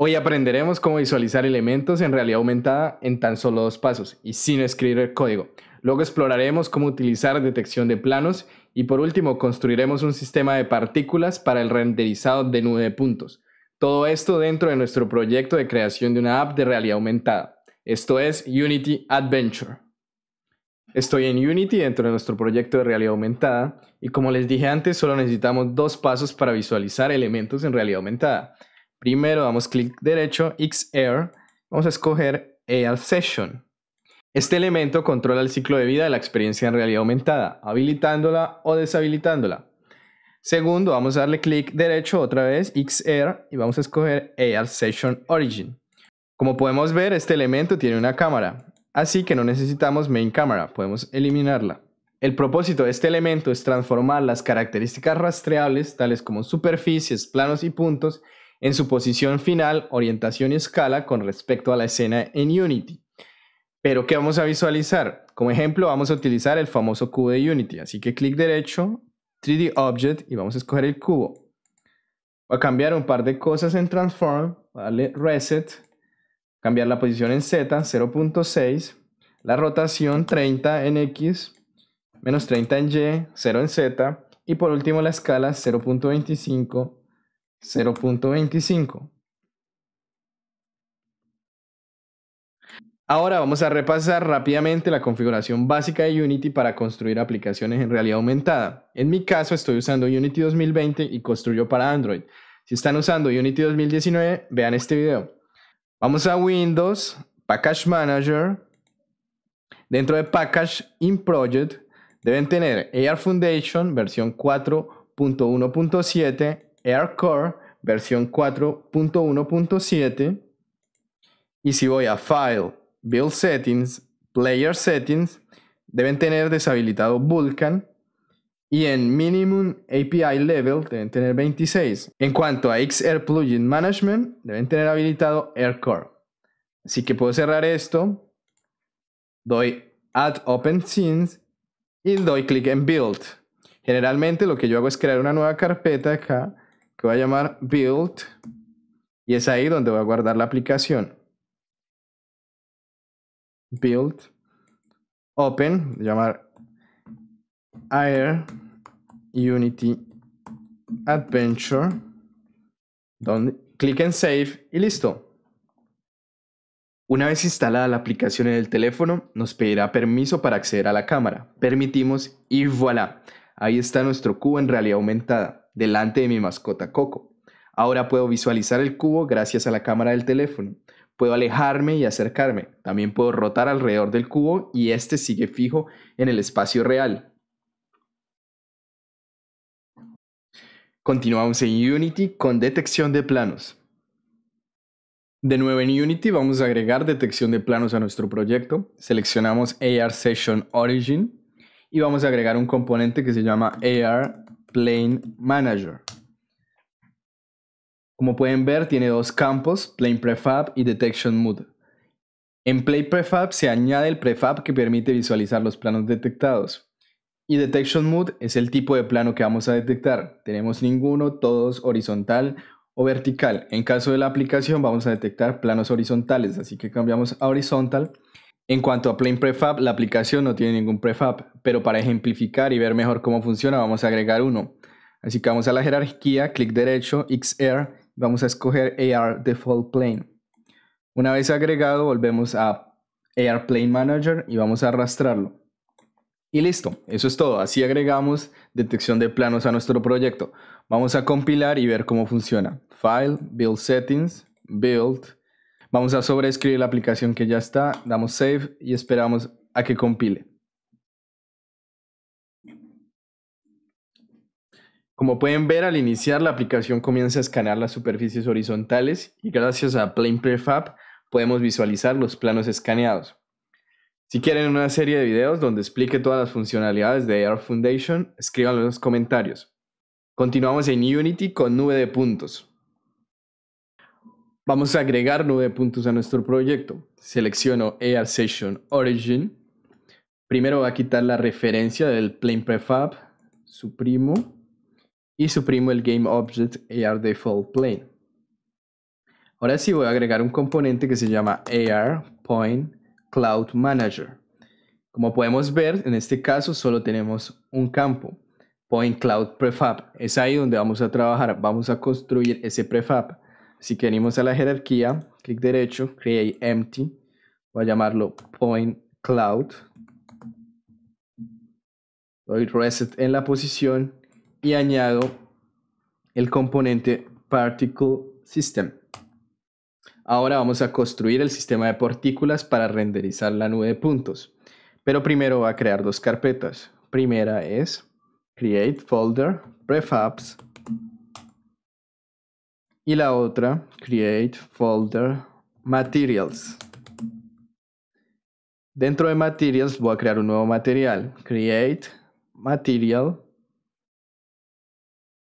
Hoy aprenderemos cómo visualizar elementos en realidad aumentada en tan solo dos pasos y sin escribir el código. Luego exploraremos cómo utilizar detección de planos y por último construiremos un sistema de partículas para el renderizado de nube de puntos. Todo esto dentro de nuestro proyecto de creación de una app de realidad aumentada. Esto es Unity Adventure. Estoy en Unity dentro de nuestro proyecto de realidad aumentada y como les dije antes solo necesitamos dos pasos para visualizar elementos en realidad aumentada. Primero damos clic derecho, XAir, vamos a escoger AR Session. Este elemento controla el ciclo de vida de la experiencia en realidad aumentada, habilitándola o deshabilitándola. Segundo, vamos a darle clic derecho otra vez, XR, y vamos a escoger AR Session Origin. Como podemos ver, este elemento tiene una cámara, así que no necesitamos Main Camera, podemos eliminarla. El propósito de este elemento es transformar las características rastreables, tales como superficies, planos y puntos, en su posición final, orientación y escala con respecto a la escena en Unity. Pero ¿qué vamos a visualizar? Como ejemplo, vamos a utilizar el famoso cubo de Unity. Así que clic derecho, 3D Object y vamos a escoger el cubo. Voy a cambiar un par de cosas en Transform, darle Reset, cambiar la posición en Z, 0.6, la rotación 30 en X, menos 30 en Y, 0 en Z, y por último la escala 0.25 0.25. Ahora vamos a repasar rápidamente la configuración básica de Unity para construir aplicaciones en realidad aumentada. En mi caso estoy usando Unity 2020 y construyo para Android. Si están usando Unity 2019, vean este video. Vamos a Windows, Package Manager. Dentro de Package in Project deben tener AR Foundation versión 4.1.7 AirCore versión 4.1.7 y si voy a File, Build Settings, Player Settings, deben tener deshabilitado Vulkan y en Minimum API Level deben tener 26. En cuanto a XR Plugin Management, deben tener habilitado AirCore. Así que puedo cerrar esto, doy Add Open Scenes y doy clic en Build. Generalmente lo que yo hago es crear una nueva carpeta acá que va a llamar build y es ahí donde voy a guardar la aplicación. Build, open, llamar Air Unity Adventure, donde clic en save y listo. Una vez instalada la aplicación en el teléfono, nos pedirá permiso para acceder a la cámara. Permitimos y voilà, ahí está nuestro cubo en realidad aumentada delante de mi mascota Coco. Ahora puedo visualizar el cubo gracias a la cámara del teléfono. Puedo alejarme y acercarme. También puedo rotar alrededor del cubo y este sigue fijo en el espacio real. Continuamos en Unity con detección de planos. De nuevo en Unity vamos a agregar detección de planos a nuestro proyecto. Seleccionamos AR Session Origin y vamos a agregar un componente que se llama AR Plane Manager. Como pueden ver, tiene dos campos, Plane Prefab y Detection Mode. En Plane Prefab se añade el prefab que permite visualizar los planos detectados. Y Detection Mode es el tipo de plano que vamos a detectar. Tenemos ninguno, todos, horizontal o vertical. En caso de la aplicación vamos a detectar planos horizontales, así que cambiamos a horizontal en cuanto a Plane Prefab, la aplicación no tiene ningún prefab, pero para ejemplificar y ver mejor cómo funciona, vamos a agregar uno. Así que vamos a la jerarquía, clic derecho, XR, vamos a escoger AR Default Plane. Una vez agregado, volvemos a AR Plane Manager y vamos a arrastrarlo. Y listo, eso es todo. Así agregamos detección de planos a nuestro proyecto. Vamos a compilar y ver cómo funciona. File, Build Settings, Build, Vamos a sobreescribir la aplicación que ya está, damos save y esperamos a que compile. Como pueden ver, al iniciar la aplicación comienza a escanear las superficies horizontales y gracias a Plane Prefab podemos visualizar los planos escaneados. Si quieren una serie de videos donde explique todas las funcionalidades de Air Foundation, escríbanlo en los comentarios. Continuamos en Unity con nube de puntos. Vamos a agregar nueve puntos a nuestro proyecto. Selecciono e AR Session Origin. Primero va a quitar la referencia del plane prefab. Suprimo. Y suprimo el game object AR default plane. Ahora sí voy a agregar un componente que se llama AR Point Cloud Manager. Como podemos ver, en este caso solo tenemos un campo. Point Cloud Prefab. Es ahí donde vamos a trabajar. Vamos a construir ese prefab. Si queremos a la jerarquía, clic derecho, create empty, voy a llamarlo point cloud. Doy reset en la posición y añado el componente particle system. Ahora vamos a construir el sistema de partículas para renderizar la nube de puntos. Pero primero va a crear dos carpetas. Primera es create folder prefabs y la otra, create folder materials. Dentro de materials voy a crear un nuevo material, create material,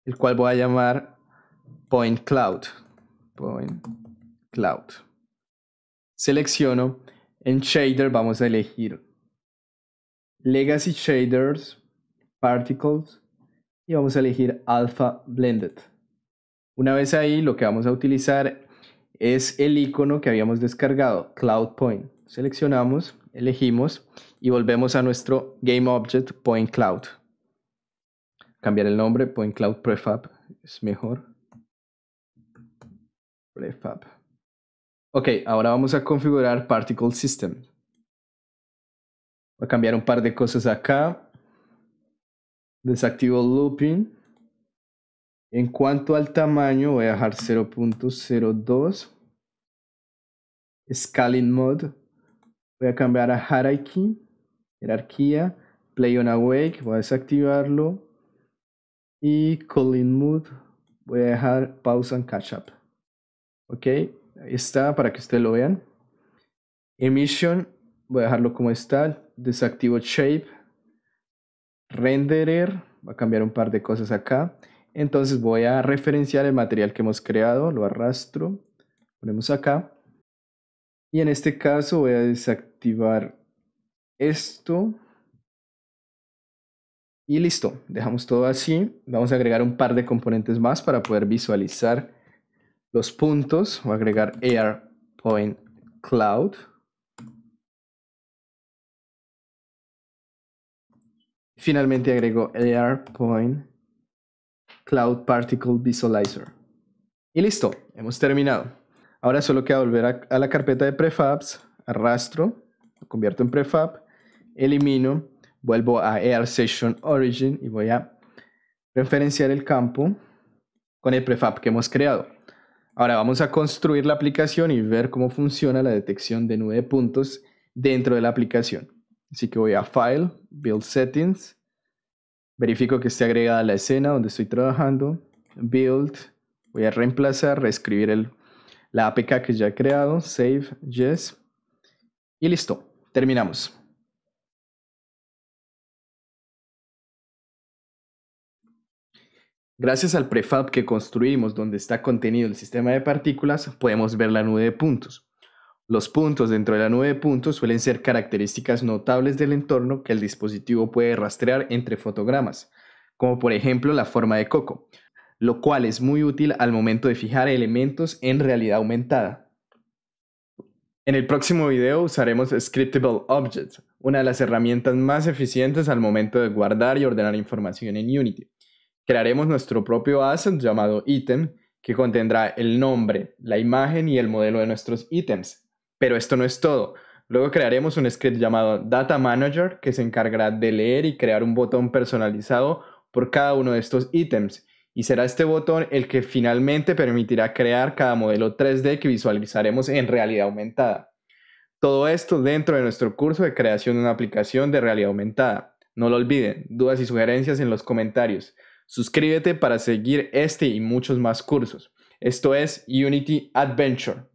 el cual voy a llamar point cloud. Point cloud. Selecciono, en shader vamos a elegir legacy shaders, particles y vamos a elegir alpha blended. Una vez ahí, lo que vamos a utilizar es el icono que habíamos descargado, Cloud Point. Seleccionamos, elegimos y volvemos a nuestro Game Object Point Cloud. Cambiar el nombre, Point Cloud Prefab es mejor. Prefab. Ok, ahora vamos a configurar Particle System. Voy a cambiar un par de cosas acá. Desactivo looping. En cuanto al tamaño, voy a dejar 0.02. Scaling Mode. Voy a cambiar a Hierarchy. Jerarquía. Play on Awake. Voy a desactivarlo. Y Calling Mode. Voy a dejar Pause and Catch Up. Ok. Ahí está para que ustedes lo vean. Emission. Voy a dejarlo como está. Desactivo Shape. Renderer. Voy a cambiar un par de cosas acá. Entonces voy a referenciar el material que hemos creado, lo arrastro, ponemos acá. Y en este caso voy a desactivar esto. Y listo, dejamos todo así. Vamos a agregar un par de componentes más para poder visualizar los puntos. Voy a agregar Air Cloud. Finalmente agrego AirPoint Point Cloud Particle Visualizer. Y listo, hemos terminado. Ahora solo queda volver a, la carpeta de prefabs, arrastro, lo convierto en prefab, elimino, vuelvo a Air Session Origin y voy a referenciar el campo con el prefab que hemos creado. Ahora vamos a construir la aplicación y ver cómo funciona la detección de nube puntos dentro de la aplicación. Así que voy a File, Build Settings, Verifico que esté agregada la escena donde estoy trabajando. Build. Voy a reemplazar, reescribir la APK que ya he creado. Save, yes. Y listo. Terminamos. Gracias al prefab que construimos donde está contenido el sistema de partículas, podemos ver la nube de puntos. Los puntos dentro de la nube de puntos suelen ser características notables del entorno que el dispositivo puede rastrear entre fotogramas, como por ejemplo la forma de coco, lo cual es muy útil al momento de fijar elementos en realidad aumentada. En el próximo video usaremos Scriptable Objects, una de las herramientas más eficientes al momento de guardar y ordenar información en Unity. Crearemos nuestro propio asset llamado item que contendrá el nombre, la imagen y el modelo de nuestros ítems, pero esto no es todo. Luego crearemos un script llamado Data Manager que se encargará de leer y crear un botón personalizado por cada uno de estos ítems. Y será este botón el que finalmente permitirá crear cada modelo 3D que visualizaremos en realidad aumentada. Todo esto dentro de nuestro curso de creación de una aplicación de realidad aumentada. No lo olviden, dudas y sugerencias en los comentarios. Suscríbete para seguir este y muchos más cursos. Esto es Unity Adventure.